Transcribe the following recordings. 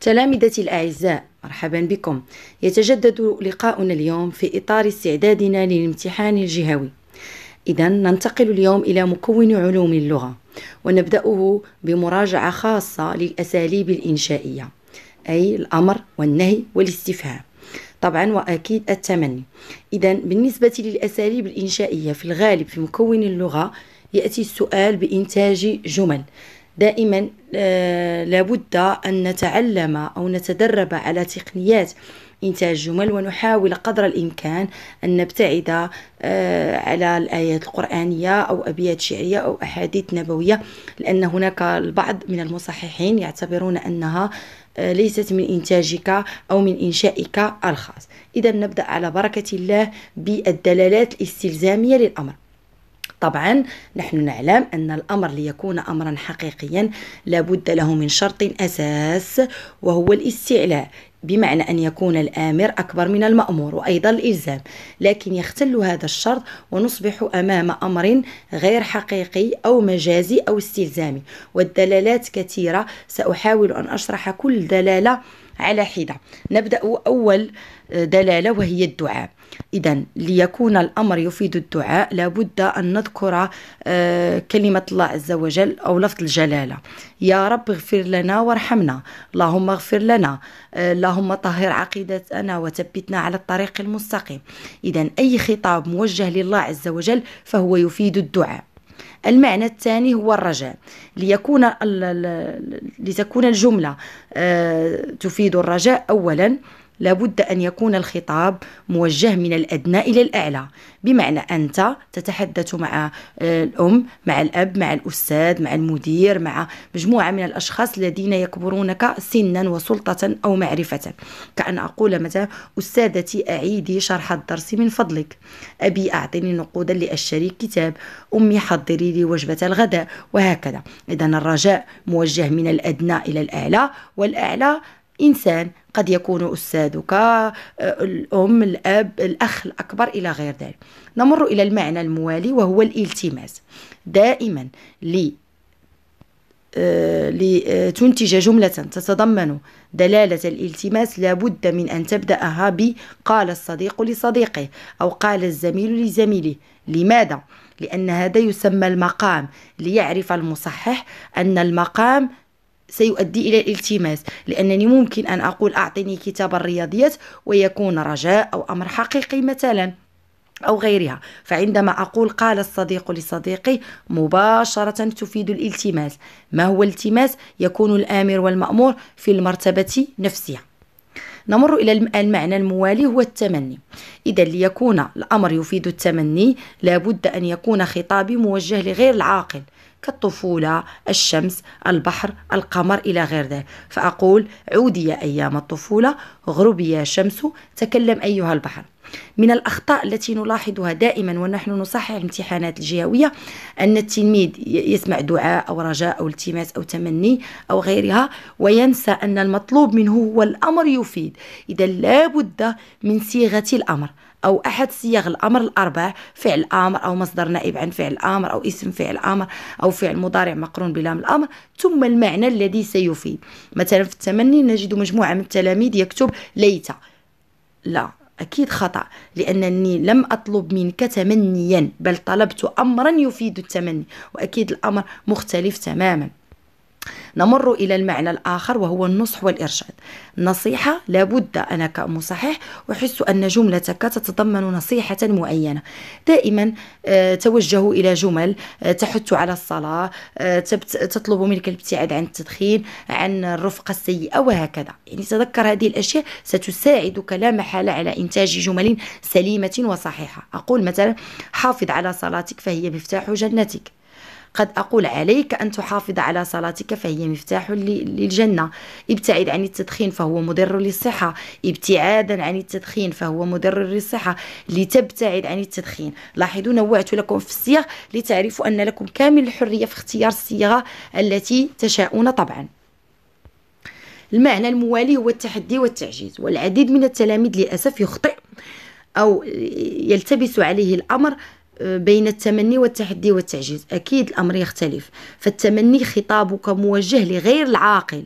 تلامذتي الأعزاء مرحبا بكم يتجدد لقاؤنا اليوم في إطار استعدادنا للامتحان الجهوي إذا ننتقل اليوم إلى مكون علوم اللغة ونبدأه بمراجعة خاصة للأساليب الإنشائية أي الأمر والنهي والاستفهام طبعا واكيد التمني اذا بالنسبه للاساليب الانشائيه في الغالب في مكون اللغه ياتي السؤال بانتاج جمل دائما آه، لابد أن نتعلم أو نتدرب على تقنيات إنتاج جمل ونحاول قدر الإمكان أن نبتعد آه، على الآيات القرآنية أو أبيات شعرية أو أحاديث نبوية لأن هناك البعض من المصححين يعتبرون أنها آه، ليست من إنتاجك أو من إنشائك الخاص إذا نبدأ على بركة الله بالدلالات الاستلزامية للأمر طبعا نحن نعلم أن الأمر ليكون أمرا حقيقيا لابد له من شرط أساس وهو الاستعلاء بمعنى أن يكون الآمر أكبر من المأمور وأيضا الإلزام لكن يختل هذا الشرط ونصبح أمام أمر غير حقيقي أو مجازي أو استلزامي والدلالات كثيرة سأحاول أن أشرح كل دلالة على حدة نبدأ أول دلالة وهي الدعاء إذا ليكون الأمر يفيد الدعاء لابد أن نذكر آه، كلمة الله عز وجل أو لفظ الجلالة يا رب اغفر لنا وارحمنا اللهم اغفر لنا آه، اللهم طهر عقيدتنا وثبتنا على الطريق المستقيم إذا أي خطاب موجه لله عز وجل فهو يفيد الدعاء المعنى الثاني هو الرجاء ليكون لتكون الجملة آه، تفيد الرجاء أولا لابد أن يكون الخطاب موجه من الأدنى إلى الأعلى بمعنى أنت تتحدث مع آه، الأم مع الأب مع الأستاذ مع المدير مع مجموعة من الأشخاص الذين يكبرونك سنا وسلطة أو معرفة كأن أقول مثلا أستاذتي أعيدي شرح الدرس من فضلك أبي أعطني نقودا لأشتري كتاب أمي حضري لي وجبة الغداء وهكذا إذا الرجاء موجه من الأدنى إلى الأعلى والأعلى إنسان قد يكون أستاذك آه، الأم الأب الأخ الأكبر إلى غير ذلك نمر إلى المعنى الموالي وهو الالتماس دائما لي آه، لتنتج آه، جملة تتضمن دلالة الالتماس لابد من أن تبدأها ب قال الصديق لصديقه أو قال الزميل لزميله لماذا؟ لأن هذا يسمى المقام ليعرف المصحح أن المقام سيؤدي إلى الالتماس لأنني ممكن أن أقول أعطني كتاب الرياضيات ويكون رجاء أو أمر حقيقي مثلا أو غيرها فعندما أقول قال الصديق لصديقي مباشرة تفيد الالتماس ما هو الالتماس؟ يكون الآمر والمأمور في المرتبة نفسها نمر إلى المعنى الموالي هو التمني إذا ليكون الأمر يفيد التمني لابد أن يكون خطابي موجه لغير العاقل كالطفولة الشمس البحر القمر إلى غير ذلك فأقول عودي يا أيام الطفولة غربي يا شمس تكلم أيها البحر من الأخطاء التي نلاحظها دائما ونحن نصحح الامتحانات الجهوية أن التلميذ يسمع دعاء أو رجاء أو التماس أو تمني أو غيرها وينسى أن المطلوب منه هو الأمر يفيد إذا لابد من صيغة الأمر أو أحد صيغ الأمر الأربع فعل آمر أو مصدر نائب عن فعل آمر أو اسم فعل آمر أو فعل مضارع مقرون بلام الأمر ثم المعنى الذي سيفيد مثلا في التمني نجد مجموعة من التلاميذ يكتب ليت لا أكيد خطأ لأنني لم أطلب منك تمنيا بل طلبت أمرا يفيد التمني وأكيد الأمر مختلف تماما نمر إلى المعنى الآخر وهو النصح والإرشاد النصيحة لابد أنا كمصحح أحس أن جملتك تتضمن نصيحة معينة دائما آه، توجه إلى جمل آه، تحث على الصلاة آه، تطلب منك الابتعاد عن التدخين عن الرفقة السيئة وهكذا يعني تذكر هذه الأشياء ستساعدك لا محالة على إنتاج جمل سليمة وصحيحة أقول مثلا حافظ على صلاتك فهي مفتاح جنتك قد أقول عليك أن تحافظ على صلاتك فهي مفتاح للجنة ابتعد عن التدخين فهو مضر للصحة ابتعادا عن التدخين فهو مضر للصحة لتبتعد عن التدخين لاحظوا نوعت لكم في الصيغ لتعرفوا أن لكم كامل الحرية في اختيار الصيغة التي تشاءون طبعا المعنى الموالي هو التحدي والتعجيز والعديد من التلاميذ للأسف يخطئ أو يلتبس عليه الأمر بين التمني والتحدي والتعجيز أكيد الأمر يختلف فالتمني خطابك موجه لغير العاقل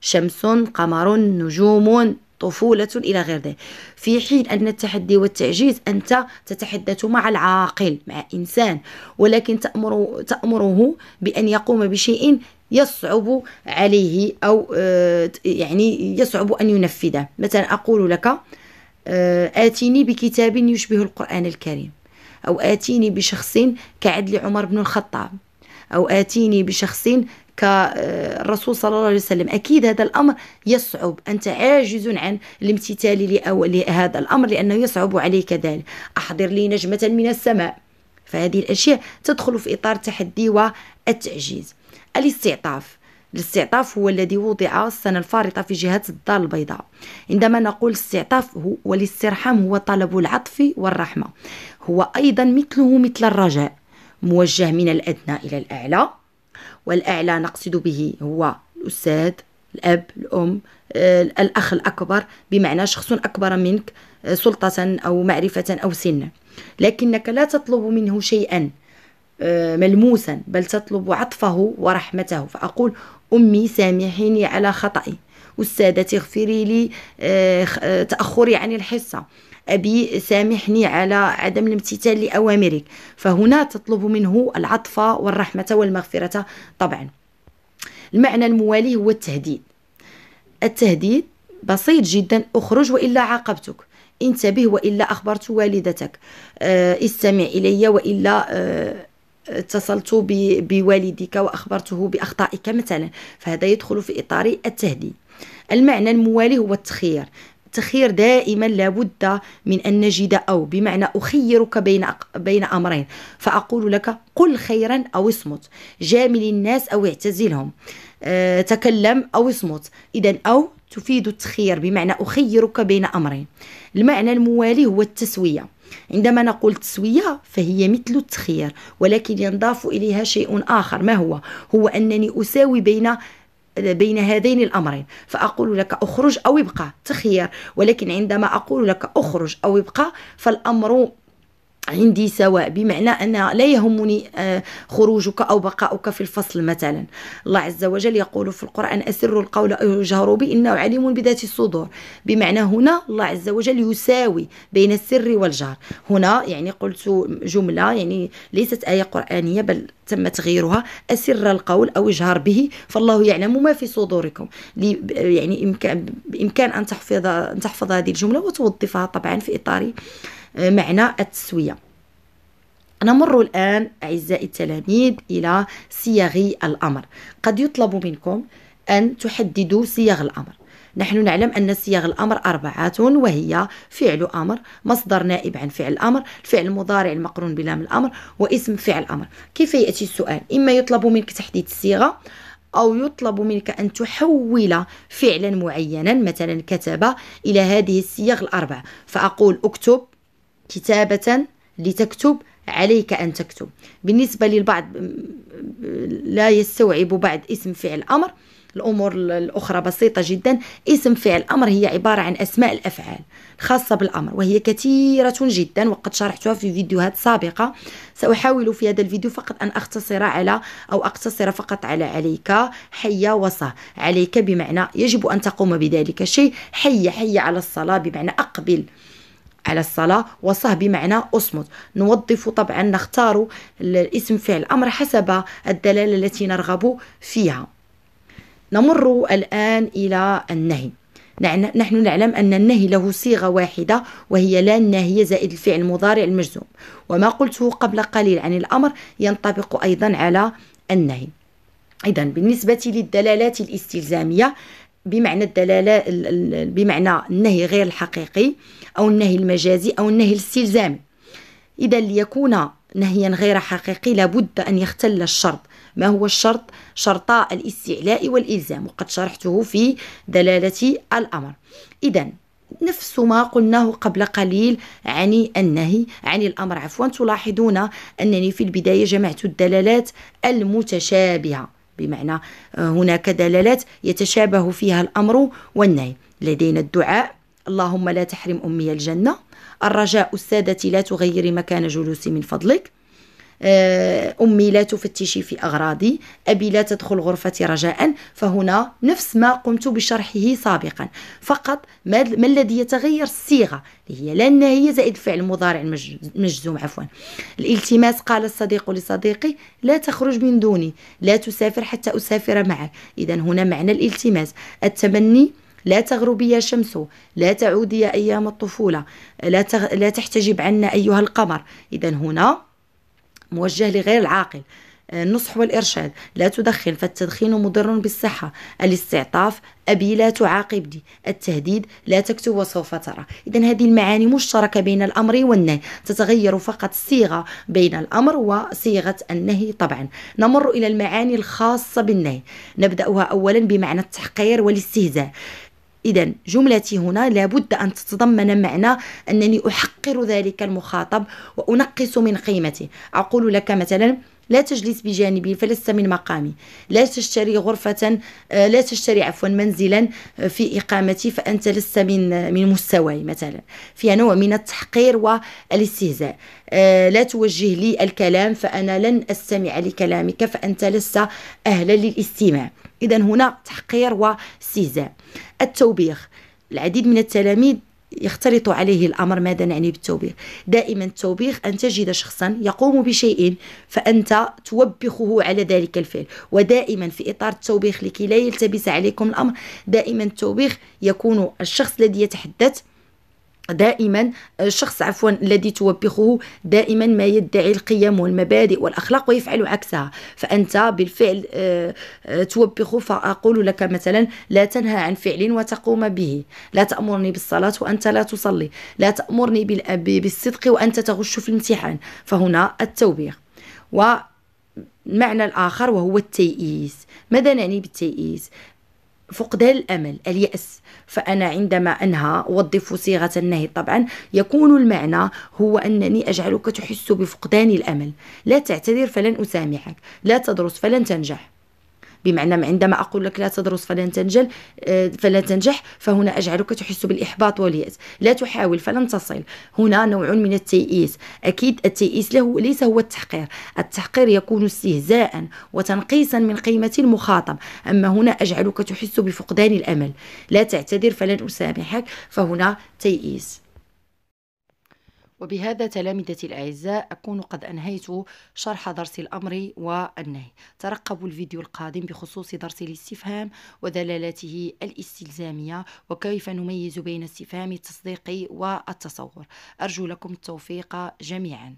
شمس قمر نجوم طفولة إلى غير ذلك في حين أن التحدي والتعجيز أنت تتحدث مع العاقل مع إنسان ولكن تأمر تأمره بأن يقوم بشيء يصعب عليه أو آه، يعني يصعب أن ينفذه مثلا أقول لك آه، آتيني بكتاب يشبه القرآن الكريم أو آتيني بشخص كعدل عمر بن الخطاب أو آتيني بشخص كالرسول آه، صلى الله عليه وسلم أكيد هذا الأمر يصعب أنت عاجز عن الامتثال لهذا الأمر لأنه يصعب عليك ذلك أحضر لي نجمة من السماء فهذه الأشياء تدخل في إطار التحدي والتعجيز الاستعطاف الاستعطاف هو الذي وضع السنة الفارطة في جهة الدار البيضاء عندما نقول استعطاف هو والاسترحام هو طلب العطف والرحمة هو أيضا مثله مثل الرجاء موجه من الأدنى إلى الأعلى والأعلى نقصد به هو الأستاذ الأب الأم آه، الأخ الأكبر بمعنى شخص أكبر منك آه، سلطة أو معرفة أو سنا لكنك لا تطلب منه شيئا آه، ملموسا بل تطلب عطفه ورحمته فأقول أمي سامحيني على خطأي أستاذتي اغفري لي تأخري عن الحصة أبي سامحني على عدم الامتثال لأوامرك فهنا تطلب منه العطف والرحمة والمغفرة طبعا المعنى الموالي هو التهديد التهديد بسيط جدا اخرج والا عاقبتك انتبه والا اخبرت والدتك آه، استمع الي والا آه، اتصلت بوالدك واخبرته باخطائك مثلا فهذا يدخل في اطار التهديد المعنى الموالي هو التخيير التخيير دائما لابد من أن نجد أو بمعنى أخيرك بين بين أمرين فأقول لك قل خيرا أو اصمت جامل الناس أو اعتزلهم أه تكلم أو اصمت إذا أو تفيد التخيير بمعنى أخيرك بين أمرين المعنى الموالي هو التسوية عندما نقول تسوية فهي مثل التخيير ولكن ينضاف إليها شيء آخر ما هو؟ هو أنني أساوي بين بين هذين الأمرين فأقول لك أخرج أو ابقى تخير ولكن عندما أقول لك أخرج أو ابقى فالأمر عندي سواء بمعنى أن لا يهمني آه، خروجك أو بقاؤك في الفصل مثلا الله عز وجل يقول في القرآن أسر القول أو بي به إنه عليم بذات الصدور بمعنى هنا الله عز وجل يساوي بين السر والجهر هنا يعني قلت جملة يعني ليست آية قرآنية بل تم تغييرها أسر القول أو اجهر به فالله يعلم ما في صدوركم يعني بإمكان أن تحفظ أن تحفظ هذه الجملة وتوظفها طبعا في إطار آه، معنى التسوية نمر الآن أعزائي التلاميذ إلى صيغ الأمر قد يطلب منكم أن تحددوا صيغ الأمر نحن نعلم أن صيغ الأمر أربعة وهي فعل أمر مصدر نائب عن فعل الأمر الفعل المضارع المقرون بلام الأمر واسم فعل الأمر كيف يأتي السؤال إما يطلب منك تحديد الصيغة أو يطلب منك أن تحول فعلا معينا مثلا كتب إلى هذه الصيغ الاربعه فأقول أكتب كتابة لتكتب عليك أن تكتب بالنسبة للبعض لا يستوعب بعد اسم فعل أمر الأمور الأخرى بسيطة جدا اسم فعل أمر هي عبارة عن أسماء الأفعال الخاصة بالأمر وهي كثيرة جدا وقد شرحتها في فيديوهات سابقة سأحاول في هذا الفيديو فقط أن أختصر على أو أقتصر فقط على عليك حي وصه عليك بمعنى يجب أن تقوم بذلك الشيء حي حي على الصلاة بمعنى أقبل على الصلاة وصه بمعنى أصمت نوظف طبعا نختار الاسم فعل الأمر حسب الدلالة التي نرغب فيها نمر الآن إلى النهي نحن نعلم أن النهي له صيغة واحدة وهي لا الناهية زائد الفعل المضارع المجزوم وما قلته قبل قليل عن الأمر ينطبق أيضا على النهي إذا بالنسبة للدلالات الاستلزامية بمعنى الدلالة بمعنى النهي غير الحقيقي أو النهي المجازي أو النهي الاستلزامي إذا ليكون نهيا غير حقيقي لابد أن يختل الشرط ما هو الشرط؟ شرطا الاستعلاء والإلزام وقد شرحته في دلالة الأمر إذا نفس ما قلناه قبل قليل عن النهي عن الأمر عفوا تلاحظون أنني في البداية جمعت الدلالات المتشابهة بمعنى آه، هناك دلالات يتشابه فيها الأمر والنهي لدينا الدعاء اللهم لا تحرم أمي الجنة الرجاء السادة لا تغيري مكان جلوسي من فضلك آه، أمي لا تفتشي في أغراضي أبي لا تدخل غرفتي رجاء فهنا نفس ما قمت بشرحه سابقا فقط ما الذي يتغير الصيغة هي لأن هي زائد فعل مضارع مجزوم عفوا الالتماس قال الصديق لصديقي لا تخرج من دوني لا تسافر حتى أسافر معك إذا هنا معنى الالتماس التمني لا تغربي يا شمس لا تعودي يا أيام الطفولة لا, تغ... لا تحتجب عنا أيها القمر إذا هنا موجه لغير العاقل آه، النصح والإرشاد لا تدخن فالتدخين مضر بالصحة الاستعطاف أبي لا تعاقبني التهديد لا تكتب وسوف ترى إذا هذه المعاني مشتركة بين الأمر والنهي تتغير فقط الصيغة بين الأمر وصيغة النهي طبعا نمر إلى المعاني الخاصة بالنهي نبدأها أولا بمعنى التحقير والاستهزاء إذا جملتي هنا لابد أن تتضمن معنى أنني أحقر ذلك المخاطب وأنقص من قيمته أقول لك مثلا لا تجلس بجانبي فلست من مقامي لا تشتري غرفة آه، لا تشتري عفوا منزلا آه، في إقامتي فأنت لست من آه، من مستواي مثلا فيها نوع من التحقير والاستهزاء لا توجه لي الكلام فأنا لن أستمع لكلامك فأنت لست أهلا للاستماع إذا هنا تحقير واستهزاء التوبيخ العديد من التلاميذ يختلط عليه الأمر ماذا نعني بالتوبيخ دائما التوبيخ أن تجد شخصا يقوم بشيء فأنت توبخه على ذلك الفعل ودائما في إطار التوبيخ لكي لا يلتبس عليكم الأمر دائما التوبيخ يكون الشخص الذي يتحدث دائما آه، الشخص عفوا الذي توبخه دائما ما يدعي القيم والمبادئ والاخلاق ويفعل عكسها فانت بالفعل آه، آه، توبخ فاقول لك مثلا لا تنهى عن فعل وتقوم به لا تامرني بالصلاه وانت لا تصلي لا تامرني بالصدق وانت تغش في الامتحان فهنا التوبيخ و المعنى الآخر وهو التيئيس ماذا نعني بالتيئيس فقدان الامل الياس فانا عندما انهى اوظف صيغه النهي طبعا يكون المعنى هو انني اجعلك تحس بفقدان الامل لا تعتذر فلن اسامحك لا تدرس فلن تنجح بمعنى عندما أقول لك لا تدرس فلن تنجل آه، فلا تنجح فهنا أجعلك تحس بالإحباط واليأس لا تحاول فلن تصل هنا نوع من التيئيس أكيد التيئيس له ليس هو التحقير التحقير يكون استهزاء وتنقيصا من قيمة المخاطب أما هنا أجعلك تحس بفقدان الأمل لا تعتذر فلن أسامحك فهنا تيئيس وبهذا تلامذتي الأعزاء أكون قد أنهيت شرح درس الأمر والنهي ترقبوا الفيديو القادم بخصوص درس الاستفهام ودلالاته الاستلزامية وكيف نميز بين استفهام التصديق والتصور أرجو لكم التوفيق جميعا